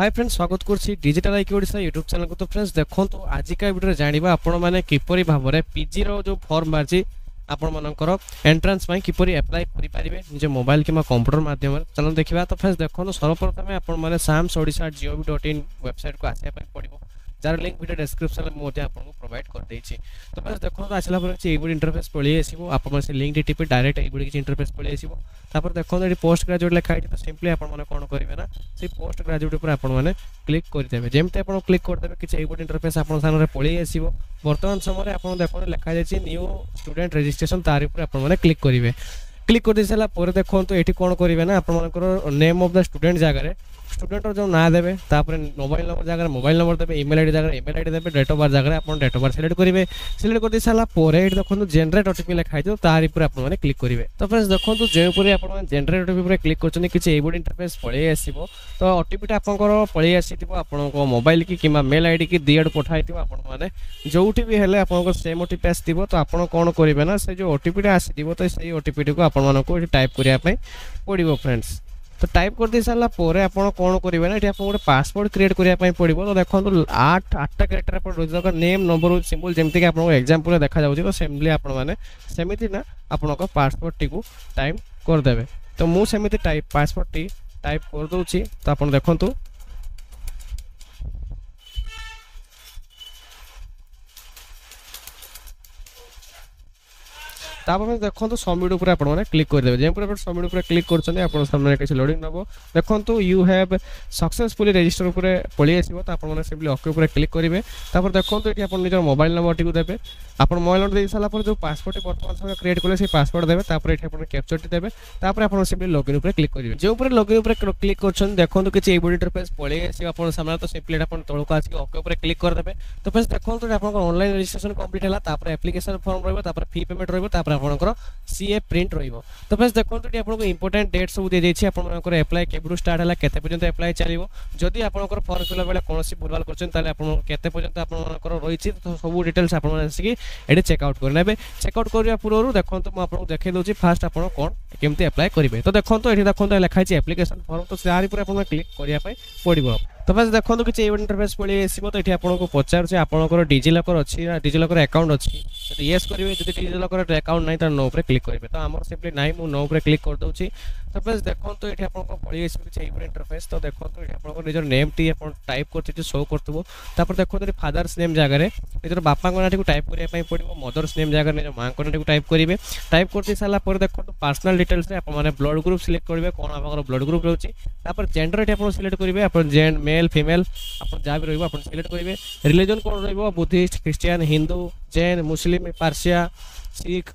hi friends স্বাগত করছি digital আইকি Odisha YouTube ଚ୍ୟାନେଲକୁ ତ ଫ୍ରେଣ୍ଡସ୍ ଦେଖନ୍ତୁ ଆଜିକା ଭିଡ଼ିଓରେ ଜାଣିବା ଆପଣମାନେ କିପରି ଭାବରେ ପିଜିର ଯେଉଁ ଫର୍ମ ବାହାରିଛି ଆପଣମାନଙ୍କର ଏଣ୍ଟ୍ରାନ୍ସ ପାଇଁ କିପରି ଆପ୍ଲାଏ କରିପାରିବେ ନିଜ ମୋବାଇଲ କିମ୍ବା କମ୍ପ୍ୟୁଟର ମାଧ୍ୟମରେ ଚାଲନ୍ତୁ ଦେଖିବା ତ ଫ୍ରେଣ୍ଡସ୍ ଦେଖନ୍ତୁ ସର୍ବପ୍ରଥମେ ଆପଣମାନେ SAMS Odisha gov dot in ୱେବସାଇଟ୍କୁ ଆସିବା ପାଇଁ ପଡ଼ିବ ଯାହାର ଲିଙ୍କ୍ ଭିଡ଼ିଓ ଡେସ୍କ୍ରିପ୍ସନ୍ରେ ମୁଁ ମଧ୍ୟ ଆପଣଙ୍କୁ ପ୍ରୋଭାଇଡ଼ କରିଦେଇଛି ତ ବାସ୍ ଦେଖନ୍ତୁ ଆସିଲା ପରେ କିଛି ଏଇଭଳି ଇଣ୍ଟରଫେସ୍ ପଳେଇ ଆସିବ ଆପଣମାନେ ସେ ଲିଙ୍କ୍ଟି ଟିପି ଡାଇରେକ୍ଟ ଏଇଭଳି କିଛି ଇଣ୍ଟରଫେସ୍ ପଳେଇ ଆସିବ ତାପରେ ଦେଖନ୍ତୁ ଏଠି ପୋଷ୍ଟ ଗ୍ରାଜୁଏଟ୍ ଲେଖା ହେଇଛି ତ ସିମ୍ପଲି ଆପଣମାନେ କ'ଣ କରିବେ ନା ସେଇ ପୋଷ୍ଟ ଗ୍ରାଜୁଏଟ୍ ଉପରେ ଆପଣମାନେ କ୍ଲିକ୍ କରିଦେବେ ଯେମିତି ଆପଣ କ୍ଲିକ୍ କରିଦେବେ କିଛି ଏଇଭଳି ଇଣ୍ଟରଫେସ୍ ଆପଣ ସାମ୍ନାରେ ପଳେଇ ଆସିବ ବର୍ତ୍ତମାନ ସମୟରେ ଆପଣ ଦେଖନ୍ତୁ ଲେଖାଯାଇଛି ନ୍ୟୁ ଷ୍ଟୁଡେଣ୍ଟ ରେଜିଷ୍ଟ୍ରେସନ୍ ତାରି ଉପରେ ଆପଣମାନେ କ୍ଲିକ୍ କରିବେ ক্লিক করে দিয়ে সারা পরে দেখুন এটি কোণ করবে না আপনার নেম অফ দ্য স্টুডেন্ট জায়গায় ଷ୍ଟୁଡେଣ୍ଟର ଯେଉଁ ନାଁ ଦେବେ ତାପରେ ମୋବାଇଲ ନମ୍ବର ଜାଗାରେ ମୋବାଇଲ ନମ୍ବର ଦେବେ ଇମେଲ ଆଇଡ଼ି ଜାଗାରେ ଇମେଲ ଆଇଡ଼ି ଦେବେ ଡେଟ୍ ଅଫ୍ ବାର୍ ଜାଗାରେ ଆପଣ ଡେଟ୍ ଅଫ୍ ବାର୍ ସିଲେକ୍ଟ କରିବେ ସିଲେକ୍ଟ କରିଦେଇ ସାରିଲା ପରେ ଏଠି ଦେଖନ୍ତୁ ଜେନେରେଟ୍ ଓଟିପି ଲେଖା ହେଇଥିବ ତାରି ଉପରେ ଆପଣମାନେ କ୍ଲିକ୍ କରିବେ ତ ଫ୍ରେଣ୍ଡସ୍ ଦେଖନ୍ତୁ ଯେଉଁପରି ଆପଣମାନେ ଜେନେରେଟ୍ ଓଟିପି ଉପରେ କ୍ଲିକ୍ କରୁଛନ୍ତି କିଛି ଏଇଭଳି ଇଣ୍ଟରଫେସ୍ ପଳେଇ ଆସିବ ତ ଓଟିପିଟା ଆପଣଙ୍କର ପଳେଇ ଆସିଥିବ ଆପଣଙ୍କ ମୋବାଇଲ କି କିମ୍ବା ମେଲ୍ ଆଇଡ଼ି କି ଦୁଇ ଆଡ଼ୁ ପଠା ହେଇଥିବ ଆପଣମାନେ ଯେଉଁଠି ବି ହେଲେ ଆପଣଙ୍କର ସେମ୍ ଓଟିପି ଆସିଥିବ ତ ଆପଣ କ'ଣ କରିବେ ନା ସେ ଯେଉଁ ଓଟିପିଟା ଆସିଥିବ ତ ସେଇ ଓଟିପିଟିକୁ ଆପଣମାନଙ୍କୁ ଏଠି ଟାଇପ୍ କରିବା ପାଇଁ ପଡ଼ିବ ଫ୍ରେଣ୍ଡସ୍ তো টাইপ କରିଦେଇ ସାରିଲା ପରେ ଆପଣ କ'ଣ କରିବେ ନା ଏଠି ଆପଣ ଗୋଟେ ପାସୱାର୍ଡ଼ କ୍ରିଏଟ୍ କରିବା ପାଇଁ ପଡ଼ିବ ତ ଦେଖନ୍ତୁ ଆଠ ଆଠଟା କ୍ୟାରେକ୍ଟର ଆପଣ ଦରକାର ନେମ୍ ନମ୍ବର ସିମ୍ବଲ୍ ଯେମିତିକି ଆପଣଙ୍କ ଏକ୍ଜାମ୍ପଲ୍ରେ ଦେଖାଯାଉଛି ତ ସେମିତି ଆପଣମାନେ ସେମିତି ନା ଆପଣଙ୍କ ପାସୱାର୍ଡ଼ଟିକୁ ଟାଇପ୍ କରିଦେବେ ତ ମୁଁ ସେମିତି ଟାଇପ୍ ପାସୱାର୍ଡ଼ଟି ଟାଇପ୍ କରିଦେଉଛି ତ ଆପଣ ଦେଖନ୍ତୁ তাপরে দেখুন সবমিট উপরে আপনার মানে ক্লিক করে দেবে যেমন আপনার সবমিট উপরে ক্লিক করছেন আপনার সামনে কিছু লোডিং নব দেখুন ইউ হ্যাভ সকসেসফুলি রেজিষ্টার উপরে পড়ে আসবে তো আপনার মানে সিম্পলি ওকে উপরে ক্লিক করবে তারপরে দেখুন এটি আপনার নিজের মোবাইল নম্বরটি দেবে আপনার মোবাইল নম্বর দিয়ে সারা পরে যে পাসপোর্টটি বর্তমান সময় ক্রিয়েট করলে সেই পাসপোর্ট দেবে তারপরে এটি আপনার ক্যাপচারটি দেবে তারপরে আপনার সিম্পলি লগইন উপরে ক্লিক করবে যে উপরে লগইন উপরে ক্লিক করছেন দেখুন কিছু এই বডি ইন্টারফেস পড়ে আসবে আপনার সামনে তো সিম্পলি আপনার তলকু আসবে অকে উপরে ক্লিক করে দেবে তো ফ্রেন্ডস দেখুন দেখন্তু আপনার অনলাইন রেজিস্ট্রেশন কমপ্লিট হলা তারপরে অ্যাপ্লিকেশন ফর্ম রইব তারপরে ফি পেমেন্ট রইব তারপরে ଉପରେ ଆପଣଙ୍କର ସିଏ ପ୍ରିଣ୍ଟ ରହିବ ତ ଫ୍ରେଣ୍ଡସ୍ ଦେଖନ୍ତୁ ଏଠି ଆପଣଙ୍କୁ ଇମ୍ପୋର୍ଟାଣ୍ଟ ଡେଟ୍ ସବୁ ଦେଇଦେଇଛି ଆପଣମାନଙ୍କର ଆପ୍ଲାଏ କେବେଠୁ ଷ୍ଟାର୍ଟ ହେଲା କେତେ ପର୍ଯ୍ୟନ୍ତ ଆପ୍ଲାଏ ଚାଲିବ ଯଦି ଆପଣଙ୍କର ଫର୍ମ ଫିଲ୍ଅପ୍ ବେଳେ କୌଣସି ଭୁଲଭାଲ କରୁଛନ୍ତି ତାହେଲେ ଆପଣ କେତେ ପର୍ଯ୍ୟନ୍ତ ଆପଣମାନଙ୍କର ରହିଛି ତ ସବୁ ଡିଟେଲ୍ସ ଆପଣମାନେ ଆସିକି ଏଠି ଚେକ୍ଆଉଟ୍ କରିନେବେ ଚେକ୍ଆଉଟ୍ କରିବା ପୂର୍ବରୁ ଦେଖନ୍ତୁ ମୁଁ ଆପଣଙ୍କୁ ଦେଖାଇ ଦେଉଛି ଫାର୍ଷ୍ଟ ଆପଣ କ'ଣ କେମିତି ଆପ୍ଲାଏ କରିବେ ତ ଦେଖନ୍ତୁ ଏଠି ଦେଖନ୍ତୁ ଲେଖା ହେଇଛି ଆପ୍ଲିକେସନ୍ ଫର୍ମ ତ ତାରି ଉପରେ ଆପଣଙ୍କୁ କ୍ଲିକ୍ କରିବା ପାଇଁ ପଡ଼ିବ তো ফাଷ୍ଟ ଦେଖନ୍ତୁ କିଛି ଇଣ୍ଟରଫେସ୍ ପଳେଇ ଆସିବ ତ ଏଠି ଆପଣଙ୍କୁ ପଚାରୁଛି ଆପଣଙ୍କର ଡିଜିଲକର ଅଛି ନା ଡିଜିଲକର ଆକାଉଣ୍ଟ ଅଛି ଯଦି ୟେସ୍ କରିବେ ଯଦି ଡିଜିଲକର ଆକାଉଣ୍ଟ ନାହିଁ ତାହେଲେ ନୋ ଉପରେ କ୍ଲିକ୍ କରିବେ ତ ଆମର ସିମ୍ପଲି ନାହିଁ ମୁଁ ନୋ ଉପରେ କ୍ଲିକ୍ କରିଦେଉଛି তো ଫ୍ରେଣ୍ଡସ୍ ଦେଖନ୍ତୁ ଏଠି ଆପଣଙ୍କ ପଳିଆସିବ କିଛି ଏଇଭଳି ଇଣ୍ଟରଫେସ୍ ତ ଦେଖନ୍ତୁ ଏଠି ଆପଣଙ୍କ ନିଜର ନେମ୍ଟି ଆପଣ ଟାଇପ୍ କରିଥିବେ ଶୋ କରୁଥିବ ତାପରେ ଦେଖନ୍ତୁ ଏଠି ଫାଦର୍ସ ନେମ୍ ଜାଗାରେ ନିଜର ବାପାଙ୍କ ନାଁଟିକୁ ଟାଇପ୍ କରିବା ପାଇଁ ପଡ଼ିବ ମଦର୍ସ ନେମ୍ ଜାଗାରେ ନିଜ ମାଆଙ୍କ ନାଁଟିକୁ ଟାଇପ୍ କରିବେ ଟାଇପ୍ କରିଦେଇ ସାରିଲା ପରେ ଦେଖନ୍ତୁ ପର୍ସନାଲ୍ ଡିଟେଲ୍ସରେ ଆପଣମାନେ ବ୍ଲଡ୍ ଗ୍ରୁପ୍ ସିଲେକ୍ଟ କରିବେ କ'ଣ ଆପଣଙ୍କର ବ୍ଲଡ୍ ଗ୍ରୁପ୍ ରହୁଛି ତାପରେ ଜେଣ୍ଡର ଏଠି ଆପଣ ସିଲେକ୍ଟ କରିବେ ଆପଣ ଜେଣ୍ଡ ମେଲ୍ ଫିମେଲ୍ ଆପଣ ଯାହା ବି ରହିବ ଆପଣ ସିଲେକ୍ଟ କରିବେ ରିଲିଜନ୍ କ'ଣ ରହିବ Buddhist Christian Hindu Jain Muslim ପାର୍ସିଆ ଶିଖ୍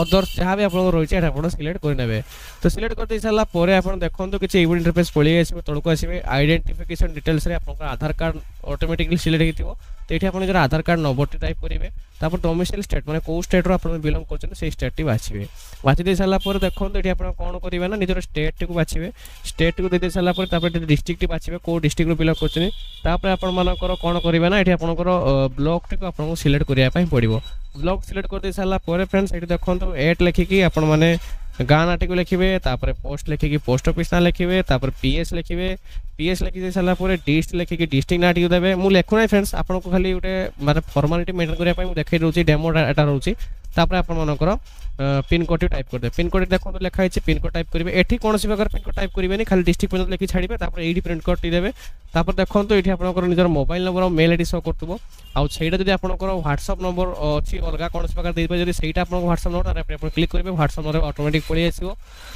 ଅଦର୍ ଯାହା ବି ଆପଣଙ୍କର ରହିଛି ଏଇଟା ଆପଣ ସିଲେକ୍ଟ କରିନେବେ ତ ସିଲେକ୍ଟ କରିଦେଇ ସାରିଲା ପରେ ଆପଣ ଦେଖନ୍ତୁ କିଛି ଏଇଭଳି ଇଣ୍ଟରଫେସ୍ ପଳେଇ ଆସିବେ ତଳକୁ ଆସିବେ ଆଇଡେଣ୍ଟିଫିକେସନ୍ ଡିଟେଲ୍ସରେ ଆପଣଙ୍କର ଆଧାର କାର୍ଡ଼ ଅଟୋମେଟିକଲି ସିଲେକ୍ଟ ହେଇଥିବ ତ ଏଇଠି ଆପଣ ନିଜର ଆଧାର କାର୍ଡ଼ ନମ୍ବରଟି ଟାଇପ୍ କରିବେ ତାପରେ ଡୋମିସାଇଲ୍ ଷ୍ଟେଟ୍ ମାନେ କେଉଁ ଷ୍ଟେଟ୍ରୁ ଆପଣ ବିଲଙ୍ଗ କରୁଛନ୍ତି ସେଇ ଷ୍ଟେଟ୍ଟି ବାଛିବେ ବାଛି ଦେଇ ସାରିଲା ପରେ ଦେଖନ୍ତୁ ଏଠି ଆପଣ କ'ଣ କରିବେ ନା ନିଜର ଷ୍ଟେଟ୍ଟିକୁ ବାଛିବେ ଷ୍ଟେଟ୍ଟିକୁ ଦେଇଦେଇ ସାରିଲା ପରେ ତାପରେ ଏଠି ଡିଷ୍ଟ୍ରିକ୍ଟଟି ବାଛିବେ କେଉଁ ଡିଷ୍ଟ୍ରିକ୍ଟରୁ ବିଲଙ୍ଗ କରୁଛନ୍ତି ତାପରେ ଆପଣମାନଙ୍କର କ'ଣ କରିବେ ନା ଏଠି ଆପଣଙ୍କର ବ୍ଲକ୍ଟିକୁ ଆପଣଙ୍କୁ ସିଲେକ୍ଟ କରିବା ପାଇଁ ପଡ଼ିବ ব্লগ সিলেক্ট করে দিয়ে সারা পরে ফ্রেন্ড সেটি দেখুন এট লেখিকি আপন মানে ଗାଁ ନାଟିକୁ ଲେଖିବେ ତାପରେ ପୋଷ୍ଟ ଲେଖିକି ପୋଷ୍ଟ ଅଫିସ୍ ନାଁ ଲେଖିବେ ତାପରେ ପି ଏଚ୍ ଲେଖିବେ ପି ଏଚ୍ ଲେଖି ଦେଇ ସାରିଲା ପରେ ଡିଷ୍ଟ ଲେଖିକି ଡିଷ୍ଟ୍ରିକ୍ଟ ନାଁ ଟିକେ ଦେବେ ମୁଁ ଲେଖୁନାହିଁ ଫ୍ରେଣ୍ଡସ୍ ଆପଣଙ୍କୁ ଖାଲି ଗୋଟେ ମାନେ ଫର୍ମାଲିଟି ମେଣ୍ଟେନ୍ କରିବା ପାଇଁ ମୁଁ ଦେଖାଇ ଦେଉଛି ଡେମୋ ଡାଟା ରହୁଛି তাপরে ଆପଣ ମାନଙ୍କର ପିନ୍କୋଡ଼ଟି ଟାଇପ୍ କରିଦେବେ ପିନ୍କୋଡ଼ଟି ଦେଖନ୍ତୁ ଲେଖା ହେଇଛି ପିନ୍କୋଡ଼ ଟାଇପ୍ କରିବେ ଏଠି କୌଣସି ପ୍ରକାର ପିନ୍କୋଡ଼ ଟାଇପ୍ କରିବେନି ଖାଲି ଡିଷ୍ଟ୍ରିକ୍ଟ ପର୍ଯ୍ୟନ୍ତ ଲେଖି ଛାଡ଼ିବେ ତାପରେ ଏଇଠି ପ୍ରିଣ୍ଟ କୋଡ଼ଟି ଦେବେ ତାପରେ ଦେଖନ୍ତୁ ଏଠି ଆପଣଙ୍କର ନିଜର mobile number mail ID show କରୁଥିବ ଆଉ ସେଇଟା ଯଦି ଆପଣଙ୍କର ହ୍ୱାଟ୍ସଅପ୍ ନମ୍ବର ଅଛି ଅଲଗା କୌଣସି ପ୍ରକାର ଦେଇପାରିବେ ଯଦି ସେଇଟା ଆପଣଙ୍କ ହ୍ୱାଟ୍ସଅପ୍ ନମ୍ବର ଆପଣ କ୍ଲିକ୍ କରିବେ ହ୍ୱାଟ୍ସଅପ୍ ନମ୍ବର ଅଟୋମେଟିକ୍ ପଳେଇ ଆସିବ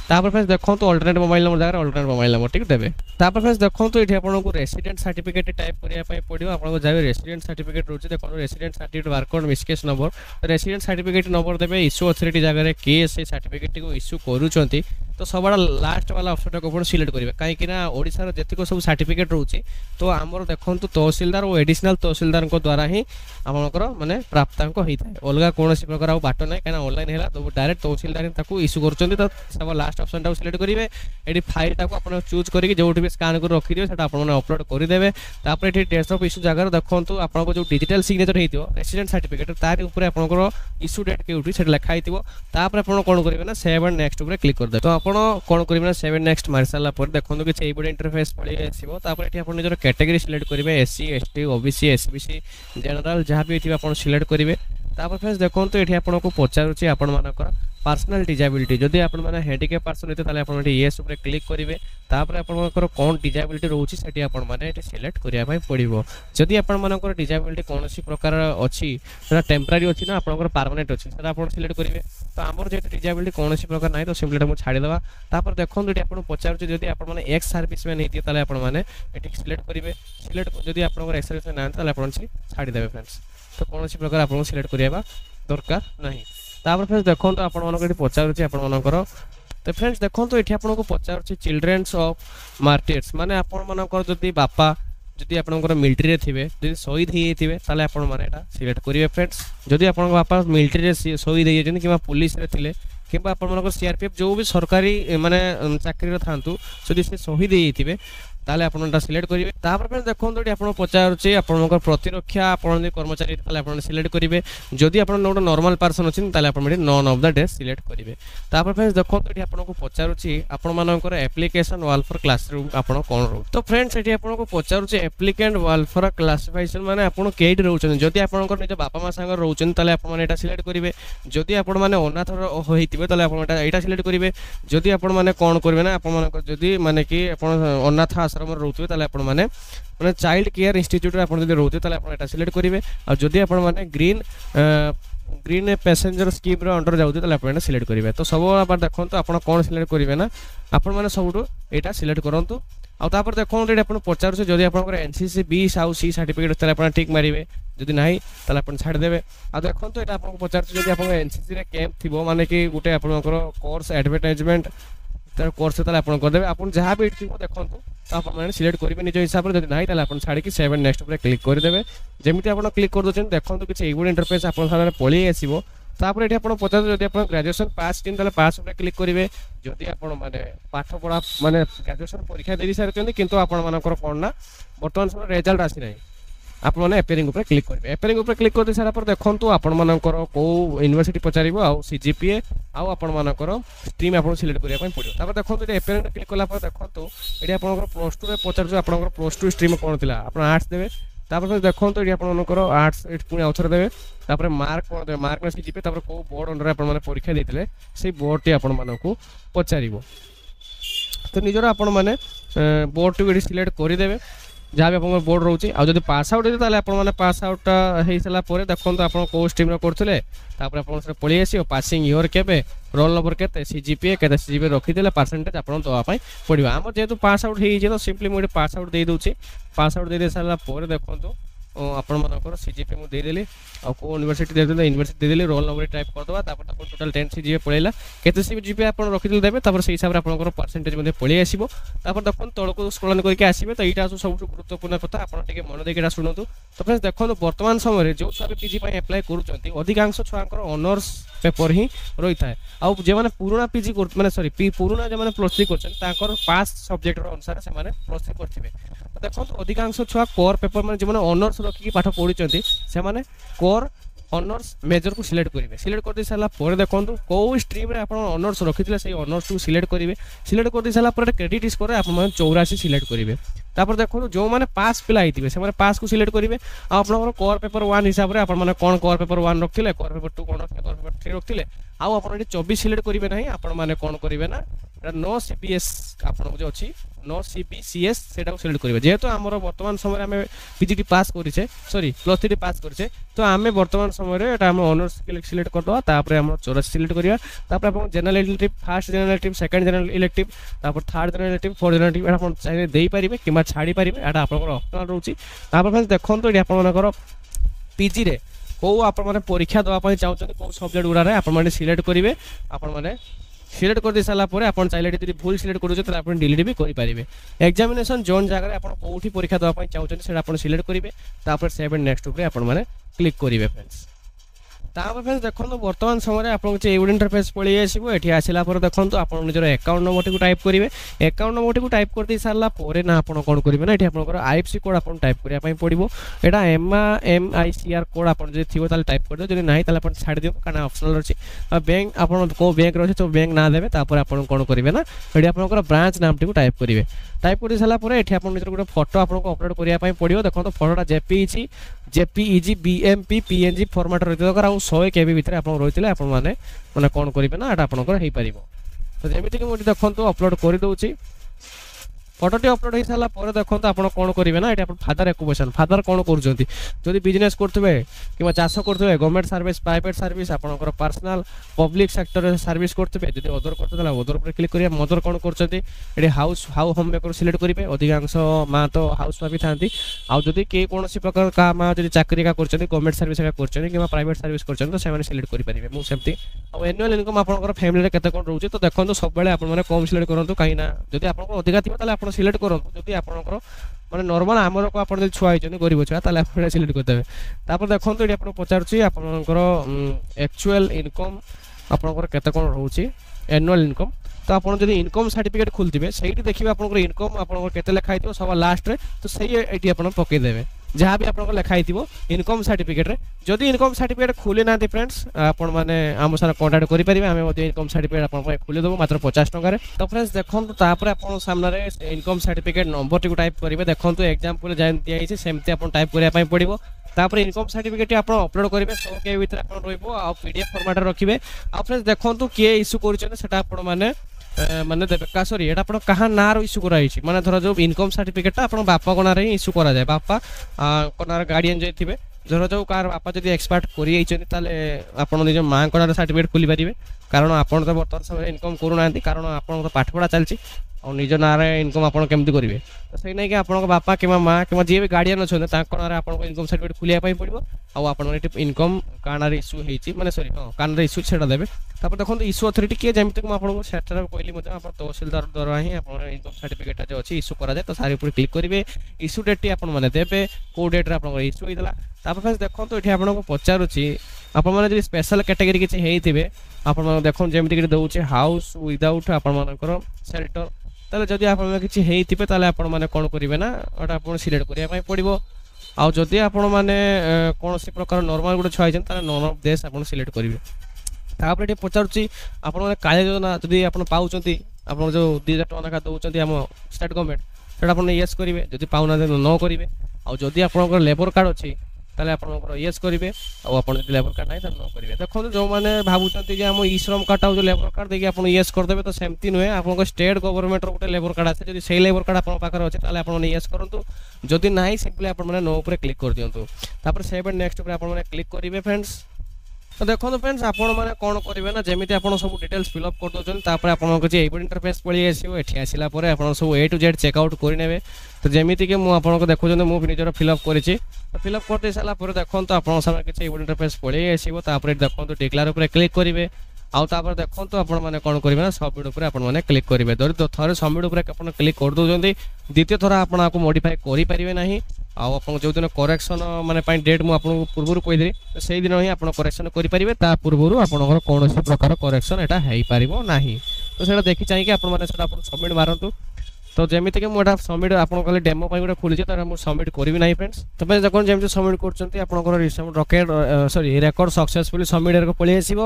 ତାପରେ ଫ୍ରେଣ୍ଡ ଦେଖନ୍ତୁ ଅଲ୍ଟରନେଟ୍ ମୋବାଇଲ ନମ୍ବର ଜାଗାରେ ଅଲ୍ଟରନେଟ୍ ମୋବାଇଲ ନମ୍ବରଟିକୁ ଦେବେ ତାପରେ ଫ୍ରେଣ୍ଡ ଦେଖନ୍ତୁ ଏଠି ଆପଣଙ୍କୁ ରେସିଡେଣ୍ଟ ସାର୍ଟିଫିକେଟ୍ ଟାଇପ୍ କରିବା ପାଇଁ ପଡ଼ିବ ଆପଣଙ୍କ ଯାହା ରେସିଡେଣ୍ଟ ସାର୍ଟିଫିକେଟ୍ ରହୁଛି ଦେଖନ୍ତୁ resident certificate barcode misc case number resident certificate certificate number ଦେବେ ଇସ୍ୟୁ ଅଥରିଟି ଜାଗାରେ କିଏ ସେ ସାର୍ଟିଫିକେଟ୍ଟିକୁ ଇସ୍ୟୁ କରୁଛନ୍ତି ତ ସବୁଆଡ଼େ ଲାଷ୍ଟ ବାଲା ଅପସନ୍ଟାକୁ ଆପଣ ସିଲେକ୍ଟ କରିବେ କାହିଁକିନା ଓଡ଼ିଶାର ଯେତିକ ସବୁ ସାର୍ଟିଫିକେଟ୍ ରହୁଛି ତ ଆମର ଦେଖନ୍ତୁ ତହସିଲଦାର ଓ ଏଡ଼ିସନାଲ୍ ତହସିଲଦାରଙ୍କ ଦ୍ୱାରା ହିଁ ଆପଣଙ୍କର ମାନେ ପ୍ରାପ୍ତାଙ୍କ ହୋଇଥାଏ ଅଲଗା କୌଣସି ପ୍ରକାର ଆଉ ବାଟ ନାହିଁ କାହିଁକିନା ଅନଲାଇନ୍ ହେଲା ତ ଡାଇରେକ୍ଟ ତହସିଲଦାର ତାକୁ ଇସ୍ୟୁ କରୁଛନ୍ତି ତ ସବୁ ଲାଷ୍ଟ ଅପସନ୍ଟାକୁ ସିଲେକ୍ଟ କରିବେ ଏଠି ଫାଇଲ୍ଟାକୁ ଆପଣ ଚୁଜ୍ କରିକି ଯେଉଁଠି ବି ସ୍କାନ୍ କରି ରଖିଦେବେ ସେଟା ଆପଣମାନେ ଅପଲୋଡ଼ କରିଦେବେ ତାପରେ ଏଠି ଡେଟ୍ସ ଅଫ୍ ଇସ୍ୟୁ ଜାଗାରେ ଦେଖନ୍ତୁ ଆପଣଙ୍କ ଯେଉଁ ଡିଜିଟାଲ୍ ସିଗ୍ନେଚର୍ ହେଇଥିବ ରେସିଡେଣ୍ଟ ସାର୍ଟିଫିକେଟ୍ ତାରି ଉପରେ ଆପଣଙ୍କର ଇସ୍ୟୁ ଡେଟ୍ କେଉଁଠି ସେଠି ଲେଖା ହେଇଥିବ ତାପରେ ଆପଣ କ'ଣ କରିବେ ନା ସେଭେନ୍ ଆଣ୍ଡ ନେକ୍ସଟ ଉପରେ କ୍ଲିକ୍ କରିଦେବେ ତ ଆପଣ କ'ଣ କରିବେ ନା ସେଭେନ୍ ଆଣ୍ଡ ନେକ୍ସଟ ମାରି ସାରିଲା ପରେ ଦେଖନ୍ତୁ କିଛି ସେଇପଟେ ଇଣ୍ଟରଫେସ୍ ପଳେଇ ଆସିବ ତାପରେ ଏଠି ଆପଣ ନିଜର କ୍ୟାଟେଗୋରୀ ସିଲେକ୍ଟ କରିବେ SC ST OBC SBC general ଯାହା ବି ହେଇଥିବ ଆପଣ ସିଲେକ୍ଟ କରିବେ ତାପରେ ଫ୍ରେଣ୍ଡସ୍ ଦେଖନ୍ତୁ ଏଠି ଆପଣଙ୍କୁ ପଚାରୁଛି ଆପଣମାନଙ୍କର পার্সোনাল ডিজাবিলিটি যদি আপনার হ্যান্ডিক্যাপ পর্সন হইতে তাহলে আপনার ইয়েস উপরে ক্লিক করবে তাপরে আপনার কোণ ডিজাবিলিটি রয়েছে সেটি আপনার এটি সিলেক্ট করা পড়ব যদি আপনার ডিজাবিলিটি কোণী প্রকার অছি সেটা টেম্পোরারি অছি না আপনার পার্মানেন্ট অছি সেটা আপনার সিলেক্ট করবে তো আমার যেহেতু ডিজাবিলিটি কোণী প্রকার নাই তো সিম্পলি এটা ছাড়িদেবা তাপরে দেখুন এটি আপনার পচারুছে যদি আপনার এক্স সার্ভিস ম্যান হইতে তাহলে আপনার এটি সিলেক্ট করবে সিলেক্ট যদি আপনার এক্স সার্ভিস ম্যান না তাহলে আপনার ছাড়িদেবে ফ্রেন্ডস তো কোণী প্রকার আপনার সিলেক্ট করা দরকার ନାହିଁ ତାପରେ ଫ୍ରେଣ୍ଡସ୍ ଦେଖନ୍ତୁ ଆପଣମାନଙ୍କୁ ଏଠି ପଚାରୁଛି ଆପଣମାନଙ୍କର ତ ଫ୍ରେଣ୍ଡସ୍ ଦେଖନ୍ତୁ ଏଠି ଆପଣଙ୍କୁ ପଚାରୁଛି ଚିଲଡ୍ରେନ୍ସ ଅଫ୍ ମାର୍ଟିୟର୍ସ ମାନେ ଆପଣମାନଙ୍କର ଯଦି ବାପା ଯଦି ଆପଣଙ୍କର ମିଲିଟାରୀରେ ଥିବେ ଯଦି ଶହୀଦ ହେଇଯାଇଥିବେ ତାହେଲେ ଆପଣମାନେ ଏଇଟା ସିଲେକ୍ଟ କରିବେ ଫ୍ରେଣ୍ଡସ୍ ଯଦି ଆପଣଙ୍କ ବାପା ମିଲିଟାରୀରେ ଶହୀଦ ହେଇଯାଇଛନ୍ତି କିମ୍ବା ପୋଲିସରେ ଥିଲେ କିମ୍ବା ଆପଣମାନଙ୍କର ସିଆର୍ପିଏଫ୍ ଯେଉଁ ବି ସରକାରୀ ମାନେ ଚାକିରିରେ ଥାଆନ୍ତୁ ଯଦି ସେ ଶହୀଦ ହେଇଯାଇଥିବେ তাহলে আপনারা সিলেক্ট করবে তাপরে ফ্রেন্ড দেখুন এটি আপনার পচারুছি আপনার প্রতিরক্ষা আপনার যদি কর্মচারী তাহলে আপনার সিলেক্ট করবে যদি আপনার গোটে নর্মাল পার্সন অনেক তাহলে আপনার এটি none of the day select করবে তাপরে ফ্রেন্ড দেখুন এটি আপনার পচারুছি আপনার আপ্লিকেসন ওয়াল ফর ক্লাসরুম আপনার কম রোড তো ফ্রেন্ড সেটি আপনার পচারুছি আপ্লিকেন্ট ওয়াল ফর ক্লাসিফাইসন মানে আপনার কেইটি রোচান যদি আপনার নিজ বাপা মা সাংরে রোচান তাহলে আপনার এটা সিলেক্ট করবে যদি আপনার মানে অনাথ হয়ে তাহলে আপনার এটা সিলেক্ট করবে যদি আপনার মানে কম করবে না আপনার যদি মানে কি আপনার অনাথ ସାର୍ ଆମର ରହୁଥିବେ ତାହେଲେ ଆପଣମାନେ ମାନେ ଚାଇଲ୍ଡ କେୟାର ଇନଷ୍ଟିଚ୍ୟୁଟ୍ରେ ଆପଣ ଯଦି ରହୁଥିବେ ତାହେଲେ ଆପଣ ଏଇଟା ସିଲେକ୍ଟ କରିବେ ଆଉ ଯଦି ଆପଣମାନେ ଗ୍ରୀନ୍ ଗ୍ରୀନ୍ ପ୍ୟାସେଞ୍ଜର ସ୍କିମ୍ର ଅଣ୍ଡର ଯାଉଛି ତାହେଲେ ଆପଣ ଏଇଟା ସିଲେକ୍ଟ କରିବେ ତ ସବୁ ଆবার ଦେଖନ୍ତୁ ଆପଣ କ'ଣ ସିଲେକ୍ଟ କରିବେ ନା ଆପଣମାନେ ସବୁଠୁ ଏଇଟା ସିଲେକ୍ଟ କରନ୍ତୁ ଆଉ ତାପରେ ଦେଖନ୍ତୁ ଏଇଠି ଆପଣ ପଚାରୁଛି ଯଦି ଆପଣଙ୍କର ଏନ୍ ସି ସି ବି ଆଉ ସି ସାର୍ଟିଫିକେଟ୍ ତାହେଲେ ଆପଣ ଟିକ୍ ମାରିବେ ଯଦି ନାହିଁ ତାହେଲେ ଆପଣ ଛାଡ଼ିଦେବେ ଆଉ ଦେଖନ୍ତୁ ଏଇଟା ଆପଣଙ୍କୁ ପଚାରୁଛି ଯଦି ଆପଣଙ୍କ ଏନ୍ ସି ସିରେ କ୍ୟାମ୍ପ ଥିବ ମାନେ କି ଗୋଟେ ଆପଣଙ୍କର କୋର୍ସ ଆଡ଼ଭର୍ଟାଇଜମେଣ୍ଟ ତାର କୋର୍ସ ତାହେଲେ ଆପଣ କରିଦେବେ ଆପଣ ଯାହା ବି ଏଠି ଥିବ ଦେଖନ୍ତୁ ତ ଆପଣମାନେ ସିଲେକ୍ଟ କରିବେ ନିଜ ହିସାବରେ ଯଦି ନାହିଁ ତାହେଲେ ଆପଣ ଛାଡ଼ିକି ସେଭେନ୍ ନେକ୍ସଟ ଉପରେ କ୍ଲିକ୍ କରିଦେବେ ଯେମିତି ଆପଣ କ୍ଲିକ୍ କରିଦେଉଛନ୍ତି ଦେଖନ୍ତୁ କିଛି ଏଇଭଳି ଇଣ୍ଟରଫେସ୍ ଆପଣଙ୍କ ସାମ୍ନାରେ ପଳେଇ ଆସିବ ତାପରେ ଏଠି ଆପଣ ପଚାରିବେ ଯଦି ଆପଣ ଗ୍ରାଜୁଏସନ୍ ପାସ୍ କିନ୍ତୁ ତାହେଲେ ପାସ୍ ଉପରେ କ୍ଲିକ୍ କରିବେ ଯଦି ଆପଣ ମାନେ ପାଠପଢ଼ା ମାନେ ଗ୍ରାଜୁଏସନ୍ ପରୀକ୍ଷା ଦେଇ ସାରିଛନ୍ତି କିନ୍ତୁ ଆପଣମାନଙ୍କର କ'ଣ ନା ବର୍ତ୍ତମାନ ସମୟରେ ରେଜଲ୍ଟ ଆସିନାହିଁ ଆପଣମାନେ ଆପେରିଂ ଉପରେ କ୍ଲିକ୍ କରିବେ ଆପେରିଂ ଉପରେ କ୍ଲିକ୍ କରିଦେଇ ସାରିଲା ପରେ ଦେଖନ୍ତୁ ଆପଣମାନଙ୍କର କେଉଁ ୟୁନିଭର୍ସିଟି ପଚାରିବ ଆଉ ସି ଜି ପି ଏ ଆଉ ଆପଣମାନଙ୍କର ଷ୍ଟ୍ରିମ୍ ଆପଣଙ୍କୁ ସିଲେକ୍ଟ କରିବା ପାଇଁ ପଡ଼ିବ ତାପରେ ଦେଖନ୍ତୁ ଏଠି ଆପେରିଂରେ କ୍ଲିକ୍ କଲା ପରେ ଦେଖନ୍ତୁ ଏଠି ଆପଣଙ୍କର ପ୍ଲସ୍ ଟୁରେ ପଚାରୁଛୁ ଆପଣଙ୍କର ପ୍ଲସ୍ ଟୁ ଷ୍ଟ୍ରିମ୍ କ'ଣ ଥିଲା ଆପଣ ଆର୍ଟ୍ସ ଦେବେ ତାପରେ ଦେଖନ୍ତୁ ଏଠି ଆପଣମାନଙ୍କର ଆର୍ଟ୍ସ ଏଠି ପୁଣି ଆଉଥରେ ଦେବେ ତାପରେ ମାର୍କ କ'ଣ ଦେବେ ମାର୍କ ମିଶି ଯିବେ ତାପରେ କେଉଁ ବୋର୍ଡ଼ ଅଣ୍ଡରରେ ଆପଣମାନେ ପରୀକ୍ଷା ଦେଇଥିଲେ ସେଇ ବୋର୍ଡ଼ଟି ଆପଣମାନଙ୍କୁ ପଚାରିବ ତ ନିଜର ଆପଣମାନେ ବୋର୍ଡ଼ଟିକୁ ଏଠି ସିଲେକ୍ଟ କରିଦେବେ ଯାହା ବି ଆପଣଙ୍କର ବୋର୍ଡ଼ ରହୁଛି ଆଉ ଯଦି ପାସ୍ ଆଉଟ୍ ହେଇଛି ତାହେଲେ ଆପଣମାନେ ପାସ୍ ଆଉଟ୍ଟା ହେଇସାରିଲା ପରେ ଦେଖନ୍ତୁ ଆପଣ କେଉଁ ଷ୍ଟ୍ରିମ୍ର କରୁଥିଲେ ତାପରେ ଆପଣ ସେଟା ପଳେଇ ଆସିବ ପାସିଂ ଇୟର୍ କେବେ ରୋଲ୍ ନମ୍ବର କେତେ ସି ଜି ପି ଏ କେତେ ସି ଜି ପି ରଖିଦେଲେ ପରସେଣ୍ଟେଜ୍ ଆପଣ ଦେବା ପାଇଁ ପଡ଼ିବ ଆମର ଯେହେତୁ ପାସ୍ ଆଉଟ୍ ହେଇଛି ତ ସିମ୍ପଲି ମୁଁ ଏଠି ପାସ୍ ଆଉଟ୍ ଦେଇଦେଉଛି ପାସ୍ ଆଉଟ୍ ଦେଇଦେଇ ସାରିଲା ପରେ ଦେଖନ୍ତୁ ଆପଣମାନଙ୍କର ସି ଜି ପି ମୁଁ ଦେଇଦେଲି ଆଉ କେଉଁ ୟୁନିଭର୍ସିଟି ଦେଇଦେଲେ ୟୁନିଭର୍ସିଟି ଦେଇଦେଲି ରୋଲ୍ ନମ୍ବର ଟାଇପ୍ କରିଦେବା ତାପରେ ଆପଣ ଟୋଟାଲ୍ ଟେନ୍ ସି ଜି ପଳେଇଲା କେତେ ସି ଜି ପି ଆପଣ ରଖିଦେଲେ ଦେବେ ତାପରେ ସେଇ ହିସାବରେ ଆପଣଙ୍କର ପରସେଣ୍ଟେଜ୍ ମଧ୍ୟ ପଳେଇ ଆସିବ ତାପରେ ଦେଖନ୍ତୁ ତଳକୁ ସ୍କଳନ କରିକି ଆସିବେ ତ ଏଇଟା ସବୁଠୁ ଗୁରୁତ୍ୱପୂର୍ଣ୍ଣ କଥା ଆପଣ ଟିକେ ମନ ଦେଇକି ଏଇଟା ଶୁଣନ୍ତୁ ତ ଫ୍ରେଣ୍ଡସ୍ ଦେଖନ୍ତୁ ବର୍ତ୍ତମାନ ସମୟରେ ଯେଉଁ ଛୁଆ ବି ପି ଜି ପାଇଁ ଆପ୍ଲାଏ କରୁଛନ୍ତି ଅଧିକାଂଶ ଛୁଆଙ୍କର ଅନର୍ସ ପେପର ହିଁ ରହିଥାଏ ଆଉ ଯେଉଁମାନେ ପୁରୁଣା ପି ଜି ମାନେ ସରି ପୁରୁଣା ଯେଉଁମାନେ ପ୍ଲସ୍ ଥ୍ରୀ କରୁଛନ୍ତି ତାଙ୍କର ପାସ୍ ସବଜେକ୍ଟର ଅନୁସାରେ ସେମାନେ ପ୍ଲସ୍ ଥ୍ରୀ କରିଥିବେ দেখুন অধিকাংশ ছুয়া কোর পেপর মানে যে অনর্স রক্ষি পাঠ পড়ুছেন সে কোর অনর্স মেজরক সিলেক্ট করবে সিলেক্ট করে সারা পরে দেখুন কেউ স্ট্রিমে আপনার অনর্স রক্ষিলে সেই অনর্সটু সিলেক্ট করবে সিলেক্ট করে সারা পরে ক্রেডিট স্কোর আপনার চৌরাশি সিলেক্ট করবে তাপরে দেখুন যে পাস পিলা হয়েছে সে পাসু সিলেক্ট করবে আপনার কর পেপর ওয়ান হিসাবে আপনার কোণ কর পেপর ওয়ান রক্ষিলে কর পেপর টু কোণ রক্ষিলে কর পেপর থ্রি রক্ষিলে আপনার এটি চবিশ সিলেক্ট করবে না আপনার কোণ করবে না নো সিবিএস আপনার যে অছি নো সিবিসিএস সেটা সিলেক্ট করবে যেহেতু আমার বর্তমান সময় আমি পিজিটি পাস করেছে সরি প্লস থ্রি পাস করেছে তো আমি বর্তমান সময় এটা আমার অনার্স সিলেক্ট করদেবা তাপরে আমার চৌরাশি সিলেক্ট করা তাপরে আপনার general elective first general elective second general elective তারপর third general elective fourth general elective এটা আপনার চাইলে ଦେଇପାରିବେ কিংবা ଛାଡ଼ିପାରିବେ ଏଇଟା ଆପଣଙ୍କର ଅପସନାଲ୍ ରହୁଛି ତାପରେ ଫ୍ରେଣ୍ଡ ଦେଖନ୍ତୁ ଏଠି ଆପଣମାନଙ୍କର ପିଜିରେ କେଉଁ ଆପଣମାନେ ପରୀକ୍ଷା ଦେବା ପାଇଁ ଚାହୁଁଛନ୍ତି କେଉଁ ସବଜେକ୍ଟ ଗୁଡ଼ାରେ ଆପଣମାନେ ସିଲେକ୍ଟ କରିବେ ଆପଣମାନେ ସିଲେକ୍ଟ କରିଦେଇସାରିଲା ପରେ ଆପଣ ଚାହିଁଲେ ଏଠି ଯଦି ଭୁଲ ସିଲେକ୍ଟ କରୁଛ ତାହେଲେ ଆପଣ ଡିଲିଟ୍ ବି କରିପାରିବେ ଏକ୍ଜାମିନେସନ୍ ଜୋନ୍ ଜାଗାରେ ଆପଣ କେଉଁଠି ପରୀକ୍ଷା ଦେବା ପାଇଁ ଚାହୁଁଛନ୍ତି ସେଇଟା ଆପଣ ସିଲେକ୍ଟ କରିବେ ତାପରେ ସେଭ୍ ଆଣ୍ଡ ନେକ୍ସଟ ଉପରେ ଆପଣମାନେ କ୍ଲିକ୍ କରିବେ ଫ୍ରେଣ୍ଡସ୍ তাপরে ফ্রেন্ডস দেখুন বর্তমান সময় আপনার যে ইউড ইন্টারফেস পড়ে আসবে এটি আসলা পরে দেখুন আপনার নিজের একাউন্ট নম্বরটি টাইপ করবে একাউন্ট নম্বরটি টাইপ করে দিয়ে সারা পরে না আপনার কোণ করবে না এটি আপনার আইএফসি কোড আপনার টাইপ করা পড়ব এটা এমআ M I C R code আপনার যদি থাকে তাহলে টাইপ করে দেবে যদি না তাহলে আপনার ছাড় দিব কারণ অপশনাল রয়েছে ব্যাঙ্ক আপনার কেউ ব্যাঙ্ক রয়েছে তো ব্যাঙ্ক না দেবে তারপরে আপনার কোণ করবে না এটি আপনার ব্রাঞ্চ নামটি টাইপ করবে টাইপ করে সারা পরে এটি আপনার নিজের গোটে ফটো আপনার অপলোড করা পড়ব দেখুন ফটোটা JPG JPEG BMP PNG format ରହିଥିବା ଦରକାର ଆଉ ଶହେ କେବି ଭିତରେ ଆପଣ ରହିଥିଲେ ଆପଣମାନେ ମାନେ କ'ଣ କରିବେ ନା ଏଇଟା ଆପଣଙ୍କର ହେଇପାରିବ ତ ଯେମିତିକି ମୁଁ ଏଠି ଦେଖନ୍ତୁ ଅପଲୋଡ଼ କରିଦେଉଛି ফটোটি ଅପଲୋଡ଼ ହୋଇସାରିଲା ପରେ ଦେଖନ୍ତୁ ଆପଣ କ'ଣ କରିବେ ନା ଏଠି ଆପଣ ଫାଦର ଏକୁପେସନ୍ ଫାଦର କ'ଣ କରୁଛନ୍ତି ଯଦି ବିଜନେସ୍ କରୁଥିବେ କିମ୍ବା ଚାଷ କରୁଥିବେ ଗଭର୍ଣ୍ଣମେଣ୍ଟ ସର୍ଭିସ୍ ପ୍ରାଇଭେଟ୍ ସର୍ଭିସ୍ ଆପଣଙ୍କର ପର୍ସନାଲ୍ ପବ୍ଲିକ୍ ସେକ୍ଟରରେ ସର୍ଭିସ୍ କରୁଥିବେ ଯଦି ଅଦର କରୁଥିବେ ତାହେଲେ ଅଦର ଉପରେ କ୍ଲିକ୍ କରିବେ ମଦର କ'ଣ କରୁଛନ୍ତି ଏଠି house how home maker select କରିବେ ଅଧିକାଂଶ ମାଆ ତ ହାଉସ୍ ୱାଇଫ୍ ଥାନ୍ତି ଆଉ ଯଦି କେହି କୌଣସି ପ୍ରକାର କାହା ମାଆ ଯଦି ଚାକିରି ଏକା କରୁଛନ୍ତି ଗଭର୍ଣ୍ଣମେଣ୍ଟ ସର୍ଭିସ୍ ଏକା କରୁଛନ୍ତି କିମ୍ବା ପ୍ରାଇଭେଟ୍ ସର୍ଭିସ୍ କରୁଛନ୍ତି ତ ସେମାନେ ସିଲେକ୍ଟ କରିପାରିବେ ମୁଁ ସେମିତି ଆଉ ଆନୁଆଲ୍ ଇନକମ୍ ଆପଣଙ୍କର ଫ୍ୟାମିଲିରେ କେତେ କ'ଣ ରହୁଛି ତ ଦେଖନ୍ତୁ ସବୁବେଳେ ଆପଣମାନେ କମ୍ ସିଲେକ୍ଟ କରନ୍ତୁ କାହିଁକିନା ଯଦି ଆପଣଙ୍କର ଅଧିକା ଥିବ ତାହେଲେ ଆପଣ ଆପଣ ସିଲେକ୍ଟ କରନ୍ତୁ ଯଦି ଆପଣଙ୍କର মানে নর্মাল আমার আপনার যদি ছুয়া হয়েছেন গরিব ছুয়া তাহলে আপনারা সিলেক্ট করেদেবে তারপরে দেখুন এটি আপনার পচারুছি আপনার একচুয়াল ইনকম আপনার কেতে কোণ রয়েছে আনুয়াল ইনকম তো আপনার যদি ইনকম সার্টিফিকেট খুলবে সেইটি দেখবে আপনার ইনকম আপনার কেতে লেখা হয়েছে সবার লাস্টে তো সেই এটি আপনার পকাইদেবে যা বি আপনার লেখা হয়ে ইনকম সার্টিফিকেটরে যদি ইনকম সার্টিফিকেট খোলি না ফ্রেন্ডস আপন মানে আম সাথে কন্টাক্ট করে পারে আমি ইনকম সার্টিফিকেট আপনার খোলি দেবো মাত্র পচাশ টাকার তো ফ্রেন্ডস দেখুন তাপরে আপনার সামনে ইনকম সার্টিফিকেট নম্বরটি টাইপ করবে দেখুন এক্সাম্পল যা দিয়েছে সেমতি আপনার টাইপ করা পড়ব তাপরে ইনকম সার্টিফিকেট আপনার অপলোড করবে সো কে ভিতরে আপনার রহব আপিডিএফ ফর্মাটে রাখবে আপনার দেখুন কি ইস্যু করছেন সেটা আপনার মানে ମାନେ ଦେବେ କା ସରି ଏଇଟା ଆପଣ କାହା ନାଁର ଇସ୍ୟୁ କରାଯାଇଛି ମାନେ ଧର ଯେଉଁ ଇନକମ୍ ସାର୍ଟିଫିକେଟ୍ଟା ଆପଣ ବାପାଙ୍କ ନାଁରେ ହିଁ ଇସ୍ୟୁ କରାଯାଏ ବାପାଙ୍କ ନାଁର ଗାର୍ଡ଼ିଆନ୍ ଯଦି ଥିବେ ଧର ଯେଉଁ କାହାର ବାପା ଯଦି ଏକ୍ସପାର୍ଟ କରିଯାଇଛନ୍ତି ତାହେଲେ ଆପଣ ନିଜ ମାଆଙ୍କ ନାଁରେ ସାର୍ଟିଫିକେଟ୍ ଖୋଲିପାରିବେ କାରଣ ଆପଣ ତ ବର୍ତ୍ତମାନ ସମୟରେ ଇନକମ୍ କରୁନାହାନ୍ତି କାରଣ ଆପଣଙ୍କ ପାଠପଢ଼ା ଚାଲିଛି ଆଉ ନିଜ ନାଁରେ ଇନକମ୍ ଆପଣ କେମିତି କରିବେ ତ ସେଇ ନେଇକି ଆପଣଙ୍କ ବାପା କିମ୍ବା ମା କିମ୍ବା ଯିଏ ବି ଗାର୍ଡ଼ିଆନ୍ ଅଛନ୍ତି ତାଙ୍କ ନାଁରେ ଆପଣଙ୍କ ଇନକମ୍ ସାର୍ଟିଫିକେଟ୍ ଖୋଲିବା ପାଇଁ ପଡ଼ିବ ଆଉ ଆପଣଙ୍କର ଏଠି ଇନକମ୍ କାହା ନାଁରେ ଇସ୍ୟୁ ହେଇଛି ମାନେ ସରି ହଁ କାହା ନାଁରେ ଇସ୍ୟୁ ସେଇଟା ଦେବେ ତାପରେ ଦେଖନ୍ତୁ ଇସ୍ୟୁ ଅଥରିଟି କିଏ ଯେମିତି ମୁଁ ଆପଣଙ୍କୁ ସେଠାରେ କହିଲି ମଧ୍ୟ ଆପଣ ତହସିଲଦାର ଦ୍ୱାରା ହିଁ ଆପଣଙ୍କର ଇନକମ୍ ସାର୍ଟିଫିକେଟ୍ଟା ଯେଉଁ ଅଛି ଇସ୍ୟୁ କରାଯାଏ ତ ସାରି ଉପରେ କ୍ଲିକ୍ କରିବେ ଇସ୍ୟୁ ଡେଟ୍ଟି ଆପଣମାନେ ଦେବେ କେଉଁ ଡେଟ୍ରେ ଆପଣଙ୍କର ଇସ୍ୟୁ ହେଇଥିଲା ତାପରେ ଦେଖନ୍ତୁ ଏଠି ଆପଣଙ୍କୁ ପଚାରୁଛି ଆପଣମାନେ ଯଦି ସ୍ପେଶାଲ କାଟେଗୋରୀ କିଛି ହେଇଥିବେ ଆପଣମାନେ ଦେଖନ୍ତୁ ଯେମିତିକି ଦେଉଛି ହାଉସ୍ ୱିଦାଉଟ୍ ଆପଣମାନଙ୍କର ସେଲ୍ଟର ତାହେଲେ ଯଦି ଆପଣମାନେ କିଛି ହେଇଥିବେ ତାହେଲେ ଆପଣମାନେ କ'ଣ କରିବେ ନା ଗୋଟେ ଆପଣ ସିଲେକ୍ଟ କରିବା ପାଇଁ ପଡ଼ିବ ଆଉ ଯଦି ଆପଣମାନେ କୌଣସି ପ୍ରକାର ନର୍ମାଲ୍ ଗୋଟେ ଛୁଆ ହେଇଛନ୍ତି ତାହେଲେ ନନ୍ ଅଫ୍ ଦେଶ ଆପଣ ସିଲେକ୍ଟ କରିବେ ତାପରେ ଟିକେ ପଚାରୁଛି ଆପଣମାନେ କାଳିଆ ଯୋଜନା ଯଦି ଆପଣ ପାଉଛନ୍ତି ଆପଣ ଯେଉଁ ଦୁଇ ହଜାର ଟଙ୍କା ଲେଖା ଦେଉଛନ୍ତି ଆମ ଷ୍ଟେଟ୍ ଗଭର୍ଣ୍ଣମେଣ୍ଟ ସେଟା ଆପଣ ୟେସ୍ କରିବେ ଯଦି ପାଉନାହାନ୍ତି ନ କରିବେ ଆଉ ଯଦି ଆପଣଙ୍କର ଲେବର କାର୍ଡ଼ ଅଛି ତାହେଲେ ଆପଣଙ୍କର ୟେସ୍ କରିବେ ଆଉ ଆପଣ ଯଦି ଲେବର କାର୍ଡ଼ ନାହିଁ ତାହେଲେ ନ କରିବେ ଦେଖନ୍ତୁ ଯେଉଁମାନେ ଭାବୁଛନ୍ତି ଯେ ଆମ ଇ ଶ୍ରମ କାର୍ଡ଼ ଆଉ ଯେଉଁ ଲେବର କାର୍ଡ଼ ଦେଇକି ଆପଣ ୟେସ୍ କରିଦେବେ ତ ସେମିତି ନୁହେଁ ଆପଣଙ୍କ ଷ୍ଟେଟ୍ ଗଭର୍ଣ୍ଣମେଣ୍ଟର ଗୋଟେ ଲେବର କାର୍ଡ଼ ଆସେ ଯଦି ସେଇ ଲେବର କାର୍ଡ଼ ଆପଣଙ୍କ ପାଖରେ ଅଛି ତାହେଲେ ଆପଣମାନେ ୟେସ୍ କରନ୍ତୁ ଯଦି ନାହିଁ ସିମ୍ପଲି ଆପଣମାନେ ନୋ ଉପରେ କ୍ଲିକ୍ କରିଦିଅନ୍ତୁ ତାପରେ ସେଭ୍ ନେକ୍ସଟ ଉପରେ ଆପଣମାନେ କ୍ଲିକ୍ କରିବେ ଫ୍ରେଣ୍ଡସ୍ ଦେଖନ୍ତୁ ଫ୍ରେଣ୍ଡସ୍ ଆପଣମାନେ କ'ଣ କରିବେ ନା ଯେମିତି ଆପଣ ସବୁ ଡିଟେଲ୍ସ ଫିଲ୍ଅପ୍ କରିଦେଉଛନ୍ତି ତାପରେ ଆପଣଙ୍କ କିଛି ଏଇଭଳି ଇଣ୍ଟରଫେସ୍ ପଳେଇ ଆସିବ ଏଠି ଆସିଲା ପରେ ଆପଣ ସବୁ ଏ ଟୁ ଜେଡ଼୍ ଚେକ୍ଆଉଟ୍ କରିନେବେ ତ ଯେମିତିକି ମୁଁ ଆପଣଙ୍କୁ ଦେଖୁଛନ୍ତି ମୁଁ ନିଜର ଫିଲ୍ଅପ୍ କରିଛି ତ ଫିଲ୍ଅପ୍ କରିଦେଇ ସାରିଲା ପରେ ଦେଖନ୍ତୁ ଆପଣଙ୍କ ସାମ୍ନାରେ କିଛି ଏଇଭଳି ଇଣ୍ଟରଫେସ୍ ପଳେଇ ଆସିବ ତାପରେ ଦେଖନ୍ତୁ ଡିକ୍ଲାର ଉପରେ କ୍ଲିକ୍ କରିବେ ଆଉ ତାପରେ ଦେଖନ୍ତୁ ଆପଣମାନେ କ'ଣ କରିବେ ନା ସବମିଟ୍ ଉପରେ ଆପଣମାନେ କ୍ଲିକ୍ କରିବେ ଯଦି ଥରେ ସବମିଟ୍ ଉପରେ ଆପଣ କ୍ଲିକ୍ କରିଦେଉଛନ୍ତି ଦ୍ୱିତୀୟ ଥର ଆପଣ ଆକୁ ମୋଡ଼ିଫାଏ କରିପାରିବେ ନାହିଁ ଆଉ ଆପଣ ଯେଉଁଦିନ କରେକ୍ସନ୍ ମାନେ ପାଇଁ ଡେଟ୍ ମୁଁ ଆପଣଙ୍କୁ ପୂର୍ବରୁ କହିଦେଲି ସେଇଦିନ ହିଁ ଆପଣ କରେକ୍ସନ୍ କରିପାରିବେ ତା ପୂର୍ବରୁ ଆପଣଙ୍କର କୌଣସି ପ୍ରକାର କରେକ୍ସନ୍ ଏଇଟା ହେଇପାରିବ ନାହିଁ ତ ସେଇଟା ଦେଖି ଚାହିଁକି ଆପଣମାନେ ସେଇଟା ଆପଣ ସବମିଟ୍ ମାରନ୍ତୁ ତ ଯେମିତିକି ମୁଁ ଏଇଟା ସବମିଟ୍ ଆପଣ କହିଲେ ଡେମୋ ପାଇଁ ଗୋଟେ ଖୋଲିଛି ତାର ମୁଁ ସବମିଟ୍ କରିବି ନାହିଁ ଫ୍ରେଣ୍ଡସ୍ ତମେ ଯେକୌଣସି ଯେମିତି ସବମିଟ୍ କରୁଛନ୍ତି ଆପଣଙ୍କର rocket sorry record successfully submit ଏରକ ପଳେଇ ଆସିବ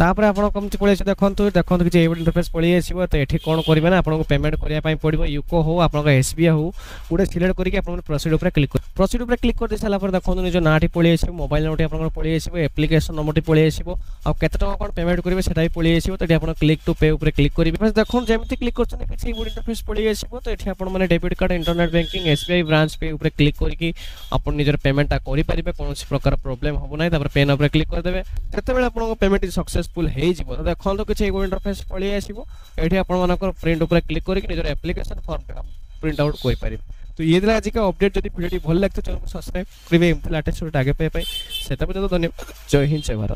তাপরে আপনার কমিটি পড়ে আসে দেখুন দেখুন কিছু এইভাবে ইন্টারফেস পড়ে আসবে তো এটি কোণ করবে না আপনার পেমেন্ট করা পড়ব ইউকো হো আপনার এসবিআই হো গোটে সিলেক্ট করি আপনার প্রসিড উপরে ক্লিক করবে প্রসিড উপরে ক্লিক করে সারা পরে দেখুন নিজ নাটি পড়ে আসবে মোবাইল নম্বরটি আপনার পড়ে আসবে এপ্লিকেশন নম্বরটি পড়ে আসব আত টাকা আপনার পেমেন্ট করবে সেটাই পড়ে আসবে তো এটি আপনার ক্লিক টু পে উপরে ক্লিক করবে দেখুন যেমি ক্লিক করছেন কিছু এইভাবে ইন্টারফেস পড়ে আসবে তো এটি আপনার মানে debit card internet banking SBI branch pay উপরে ক্লিক করি আপনার নিজের পেমেন্টটা করে পারবে কোণী প্রকার প্রোবলেম হব না তারপরে পেন উপরে ক্লিক করে দেবে সেতবে আপনার পেমেন্ট সকসেস सक्सेसफुल ହେଇଯିବ ତ ଦେଖନ୍ତୁ କିଛି ଏଇଭଳି ଇଣ୍ଟରଫେସ୍ ପଳେଇ ଆସିବ ଏଠି ଆପଣମାନଙ୍କର ପ୍ରିଣ୍ଟ ଉପରେ କ୍ଲିକ୍ କରିକି ନିଜର ଆପ୍ଲିକେସନ୍ ଫର୍ମଟା ପ୍ରିଣ୍ଟ ଆଉଟ୍ କରିପାରିବେ ତ ଇଏ ଦେଲା ଆଜିକା ଅପଡେଟ୍ ଯଦି ଭିଡ଼ିଓଟି ଭଲ ଲାଗିଥିବ ଚ୍ୟାନେଲକୁ ସବସ୍କ୍ରାଇବ୍ କରିବେ ଏମିତି ଲାଟେଷ୍ଟ ଗୋଟେ ଆଗେ ପାଇବା ପାଇଁ ସେଟା ବି ଧନ୍ୟବାଦ ଜୟ ହିନ୍ଦ ଜୟ ଭାରତ